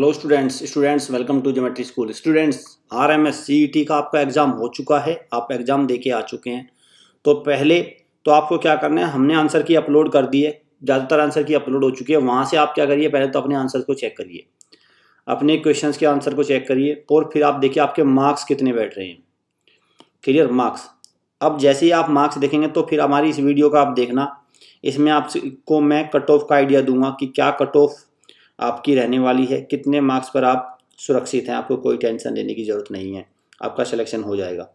hello students students welcome to geometry school students R M S T का आपका exam हो चुका है आप एग्ज़ाम दे के आ चुके हैं तो पहले तो आपको क्या करना है हमने आंसर की अपलोड कर दी है ज़्यादातर आंसर की अपलोड हो चुकी है वहाँ से आप क्या करिए पहले तो अपने आंसर को चेक करिए अपने क्वेश्चन के आंसर को चेक करिए और फिर आप देखिए आपके मार्क्स कितने बैठ रहे हैं क्लियर मार्क्स अब जैसे ही आप मार्क्स देखेंगे तो फिर हमारी इस वीडियो का आप देखना इसमें आपको मैं कट ऑफ का आइडिया दूंगा कि क्या कट ऑफ आपकी रहने वाली है कितने मार्क्स पर आप सुरक्षित हैं आपको कोई टेंशन लेने की ज़रूरत नहीं है आपका सिलेक्शन हो जाएगा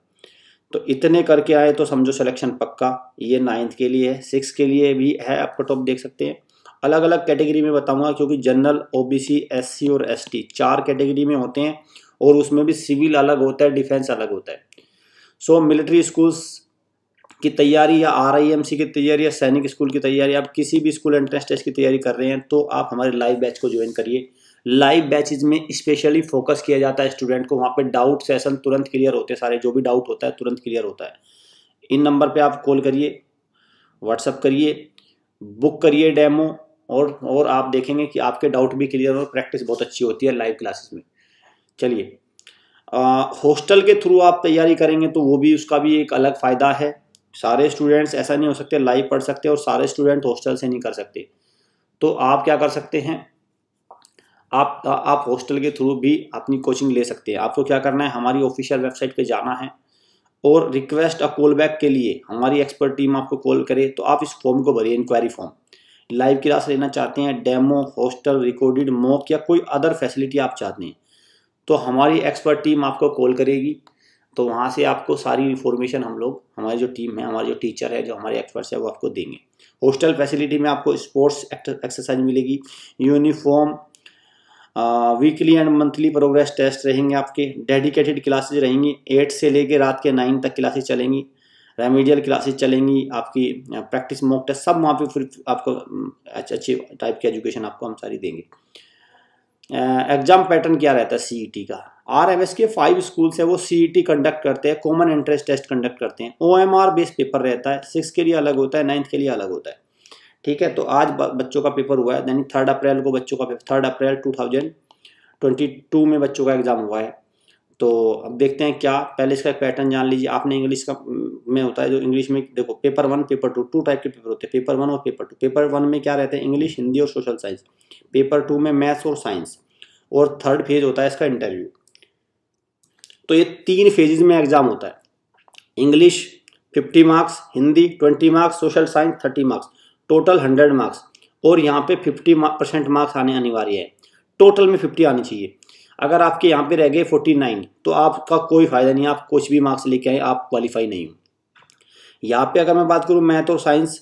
तो इतने करके आए तो समझो सिलेक्शन पक्का ये नाइन्थ के लिए है सिक्स के लिए भी है आप कट ऑफ देख सकते हैं अलग अलग कैटेगरी में बताऊंगा क्योंकि जनरल ओबीसी एससी और एसटी चार कैटेगरी में होते हैं और उसमें भी सिविल अलग होता है डिफेंस अलग होता है सो मिलिट्री स्कूल्स की तैयारी या आर आई एम सी की तैयारी या सैनिक स्कूल की तैयारी आप किसी भी स्कूल एंट्रेंस टेस्ट की तैयारी कर रहे हैं तो आप हमारे लाइव बैच को ज्वाइन करिए लाइव बैचेज में स्पेशली फोकस किया जाता है स्टूडेंट को वहाँ पर डाउट सेशन तुरंत क्लियर होते हैं सारे जो भी डाउट होता है तुरंत क्लियर होता है इन नंबर पर आप कॉल करिए व्हाट्सअप करिए बुक करिए डेमो और और आप देखेंगे कि आपके डाउट भी क्लियर और प्रैक्टिस बहुत अच्छी होती है लाइव क्लासेस में चलिए हॉस्टल के थ्रू आप तैयारी करेंगे तो वो भी उसका भी एक अलग फ़ायदा है सारे स्टूडेंट्स ऐसा नहीं हो सकते लाइव पढ़ सकते और सारे स्टूडेंट हॉस्टल से नहीं कर सकते तो आप क्या कर सकते हैं आप आप हॉस्टल के थ्रू भी अपनी कोचिंग ले सकते हैं आपको क्या करना है हमारी ऑफिशियल वेबसाइट पे जाना है और रिक्वेस्ट अ कॉल बैक के लिए हमारी एक्सपर्ट टीम आपको कॉल करे तो आप इस फॉर्म को भरिए इंक्वायरी फॉर्म लाइव क्लास लेना चाहते हैं डेमो हॉस्टल रिकॉर्डेड मॉक या कोई अदर फैसिलिटी आप चाहते हैं तो हमारी एक्सपर्ट टीम आपको कॉल करेगी तो वहाँ से आपको सारी इन्फॉर्मेशन हम लोग हमारी जो टीम है हमारे जो टीचर है जो हमारे एक्सपर्ट्स है वो आपको देंगे हॉस्टल फैसिलिटी में आपको स्पोर्ट्स एक्सरसाइज मिलेगी uniform weekly and monthly progress test रहेंगे आपके डेडिकेटेड क्लासेज रहेंगी एट से लेके रात के नाइन तक क्लासेज चलेंगी रेमिडियल क्लासेज चलेंगी आपकी प्रैक्टिस मॉक टेस्ट सब वहाँ पे फिर आपको अच्छे अच्छे टाइप की एजुकेशन आपको हम सारी देंगे एग्जाम पैटर्न क्या रहता है सीईटी e का आरएमएस के फाइव स्कूल्स है वो सीईटी कंडक्ट e करते हैं कॉमन एंट्रेंस टेस्ट कंडक्ट करते हैं ओएमआर बेस्ड पेपर रहता है सिक्स के लिए अलग होता है नाइन्थ के लिए अलग होता है ठीक है तो आज बच्चों का पेपर हुआ है यानी थर्ड अप्रैल को बच्चों का paper third April two thousand twenty two में बच्चों का एग्ज़ाम हुआ है तो अब देखते हैं क्या पहले इसका पैटर्न जान लीजिए आपने इंग्लिश का में होता है जो इंग्लिश में देखो paper one paper two two type के पेपर होते हैं पेपर वन और पेपर टू पेपर वन में क्या रहते हैं इंग्लिश हिंदी और सोशल साइंस पेपर टू में मैथ्स और साइंस और थर्ड फेज होता है इसका इंटरव्यू तो ये तीन फेजेज में एग्जाम होता है English fifty marks Hindi twenty marks social science thirty marks total hundred marks और यहाँ पे फिफ्टी परसेंट मार्क्स आने अनिवार्य है टोटल में फिफ्टी आनी चाहिए अगर आपके यहाँ पे रह गए 49 तो आपका कोई फ़ायदा नहीं आप कुछ भी मार्क्स लेके आए आप क्वालिफाई नहीं हो यहाँ पे अगर मैं बात करूँ मैथ और साइंस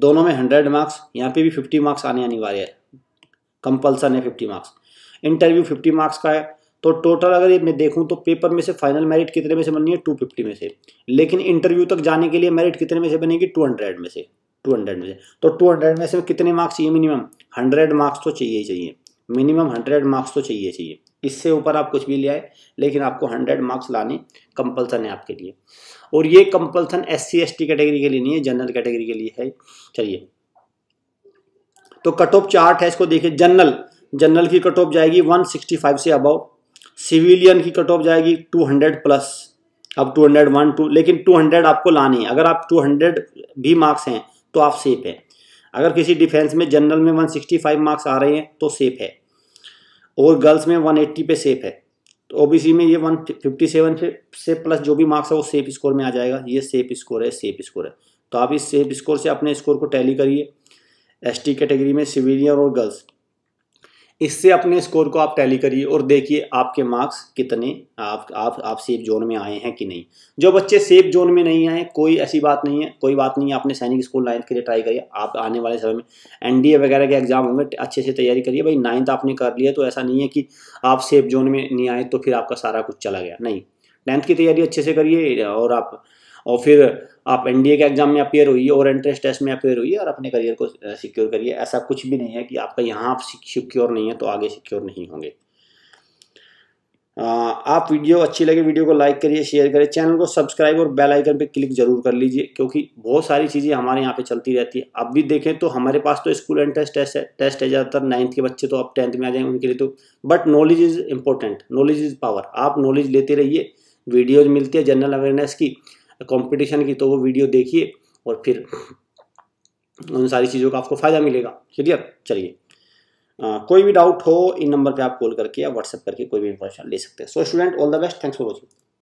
दोनों में हंड्रेड मार्क्स यहाँ पे भी फिफ्टी मार्क्स आने अनिवार्य है कंपल्सन है fifty marks interview fifty marks का है तो टोटल अगर मैं देखूँ तो पेपर में से फाइनल मेरिट कितने में से बननी है टू फिफ्टी में से लेकिन इंटरव्यू तक जाने के लिए मेरिट कितने में से बनेगी टू हंड्रेड में से टू हंड्रेड में से तो टू हंड्रेड में से कितने मार्क्स चाहिए मिनिमम हंड्रेड मार्क्स तो चाहिए ही चाहिए मिनिमम हंड्रेड मार्क्स तो चाहिए चाहिए इससे ऊपर आप कुछ भी ले आए लेकिन आपको हंड्रेड मार्क्स लाने कंपलसन है आपके लिए और ये compulsion S C S T category के लिए नहीं है जनरल कैटेगरी के लिए है चलिए तो कट ऑफ चार्ट है इसको देखिए जनरल जनरल की कट ऑफ जाएगी 165 से अबव सिविलियन की कट ऑफ जाएगी 200 प्लस अब वन टू लेकिन 200 आपको लानी है अगर आप 200 भी मार्क्स हैं तो आप सेफ हैं अगर किसी डिफेंस में जनरल में 165 मार्क्स आ रहे हैं तो सेफ है और गर्ल्स में 180 पे सेफ है तो ओबीसी में ये 157 से प्लस जो भी मार्क्स है वो सेफ स्कोर में आ जाएगा ये सेफ स्कोर है सेफ स्कोर है तो आप इस सेफ स्कोर से अपने स्कोर को टैली करिए एसटी कैटेगरी में सिविलियर और गर्ल्स इससे अपने स्कोर को आप टैली करिए और देखिए आपके मार्क्स कितने आप आप आप सेफ जोन में आए हैं कि नहीं जो बच्चे सेफ जोन में नहीं आए कोई ऐसी बात नहीं है कोई बात नहीं है आपने सैनिक स्कूल नाइन्थ के लिए ट्राई करिए आप आने वाले समय में एनडीए वगैरह के एग्जाम होंगे अच्छे से तैयारी करिए भाई नाइन्थ आपने कर लिया तो ऐसा नहीं है कि आप सेफ जोन में नहीं आए तो फिर आपका सारा कुछ चला गया नहीं टेंथ की तैयारी अच्छे से करिए और आप और फिर आप एनडीए के एग्जाम में अपेयर होइए और एंट्रेंस टेस्ट में अपेयर होइए और अपने करियर को सिक्योर uh, करिए ऐसा कुछ भी नहीं है कि आपका यहाँ आप सिक्योर नहीं है तो आगे सिक्योर नहीं होंगे uh, आप वीडियो अच्छी लगे वीडियो को लाइक करिए शेयर करिए चैनल को सब्सक्राइब और बेल आइकन पर क्लिक जरूर कर लीजिए क्योंकि बहुत सारी चीज़ें हमारे यहाँ पे चलती रहती है अब भी देखें तो हमारे पास तो स्कूल एंट्रेंस टेस्ट है टेस्ट है ज़्यादातर नाइन्थ के बच्चे तो अब टेंथ में आ जाएंगे उनके लिए तो but knowledge is important knowledge is power आप नॉलेज लेते रहिए वीडियोज मिलती है जनरल अवेयरनेस की कंपटीशन की तो वो वीडियो देखिए और फिर उन सारी चीज़ों का आपको फ़ायदा मिलेगा क्लियर चलिए कोई भी डाउट हो इन नंबर पे आप कॉल करके या व्हाट्सएप करके कोई भी इन्फॉर्मेशन ले सकते हैं so student all the best thanks for watching